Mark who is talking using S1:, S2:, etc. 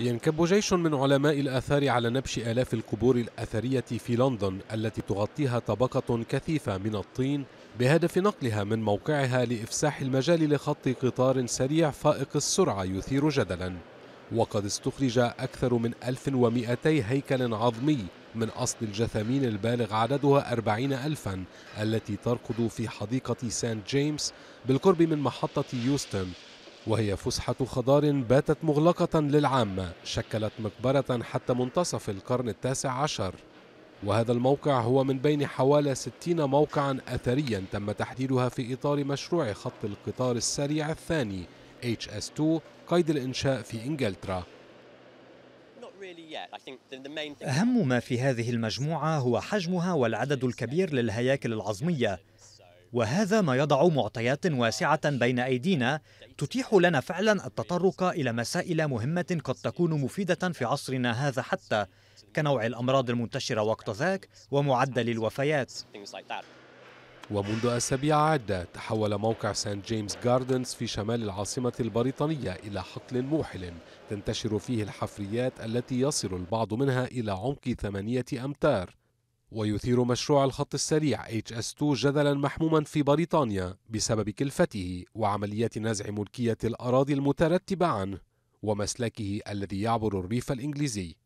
S1: ينكب جيش من علماء الآثار على نبش آلاف القبور الأثرية في لندن التي تغطيها طبقة كثيفة من الطين بهدف نقلها من موقعها لإفساح المجال لخط قطار سريع فائق السرعة يثير جدلا وقد استخرج أكثر من 1200 هيكل عظمي من أصل الجثامين البالغ عددها 40 ألفا التي تركض في حديقة سانت جيمس بالقرب من محطة يوستن وهي فسحة خضار باتت مغلقة للعامة شكلت مقبرة حتى منتصف القرن التاسع عشر وهذا الموقع هو من بين حوالي 60 موقعا أثريا تم تحديدها في إطار مشروع خط القطار السريع الثاني HS2 قيد الإنشاء
S2: في إنجلترا أهم ما في هذه المجموعة هو حجمها والعدد الكبير للهياكل العظمية وهذا ما يضع معطيات واسعة بين أيدينا تتيح لنا فعلا التطرق إلى مسائل مهمة قد تكون مفيدة في عصرنا هذا حتى كنوع الأمراض المنتشرة وقت ذاك ومعدل الوفيات ومنذ أسابيع عدة
S1: تحول موقع سانت جيمس جاردنز في شمال العاصمة البريطانية إلى حقل موحل تنتشر فيه الحفريات التي يصل البعض منها إلى عمق ثمانية أمتار ويثير مشروع الخط السريع HS2 جدلا محموما في بريطانيا بسبب كلفته وعمليات نزع ملكية الأراضي المترتبة عنه ومسلكه الذي يعبر الريف الإنجليزي